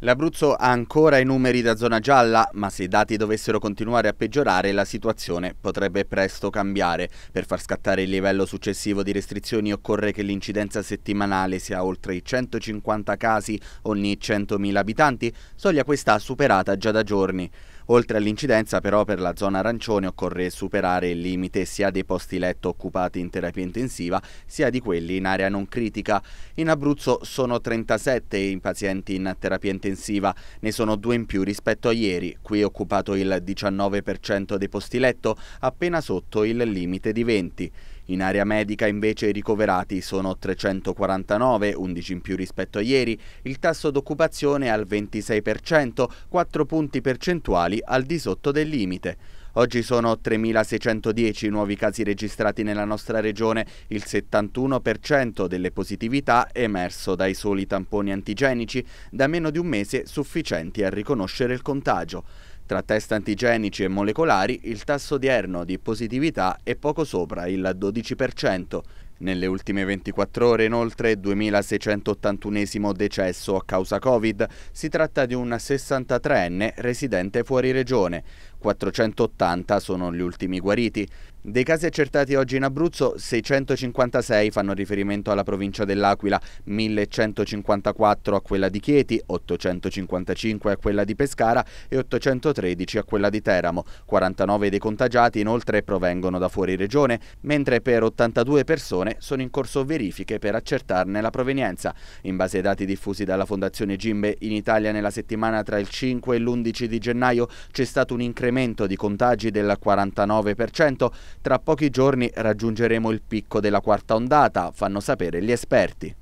L'Abruzzo ha ancora i numeri da zona gialla, ma se i dati dovessero continuare a peggiorare la situazione potrebbe presto cambiare. Per far scattare il livello successivo di restrizioni occorre che l'incidenza settimanale sia oltre i 150 casi ogni 100.000 abitanti, soglia questa superata già da giorni. Oltre all'incidenza però per la zona arancione occorre superare il limite sia dei posti letto occupati in terapia intensiva sia di quelli in area non critica. In Abruzzo sono 37 i pazienti in terapia intensiva, ne sono due in più rispetto a ieri, qui è occupato il 19% dei posti letto, appena sotto il limite di 20. In area medica invece i ricoverati sono 349, 11 in più rispetto a ieri, il tasso d'occupazione è al 26%, 4 punti percentuali al di sotto del limite. Oggi sono 3.610 nuovi casi registrati nella nostra regione, il 71% delle positività è emerso dai soli tamponi antigenici, da meno di un mese sufficienti a riconoscere il contagio. Tra test antigenici e molecolari il tasso odierno di positività è poco sopra il 12%. Nelle ultime 24 ore inoltre 2681 decesso a causa Covid, si tratta di un 63enne residente fuori regione, 480 sono gli ultimi guariti. Dei casi accertati oggi in Abruzzo, 656 fanno riferimento alla provincia dell'Aquila, 1154 a quella di Chieti, 855 a quella di Pescara e 813 a quella di Teramo. 49 dei contagiati inoltre provengono da fuori regione, mentre per 82 persone sono in corso verifiche per accertarne la provenienza. In base ai dati diffusi dalla Fondazione Gimbe, in Italia nella settimana tra il 5 e l'11 di gennaio c'è stato un incremento di contagi del 49%, tra pochi giorni raggiungeremo il picco della quarta ondata, fanno sapere gli esperti.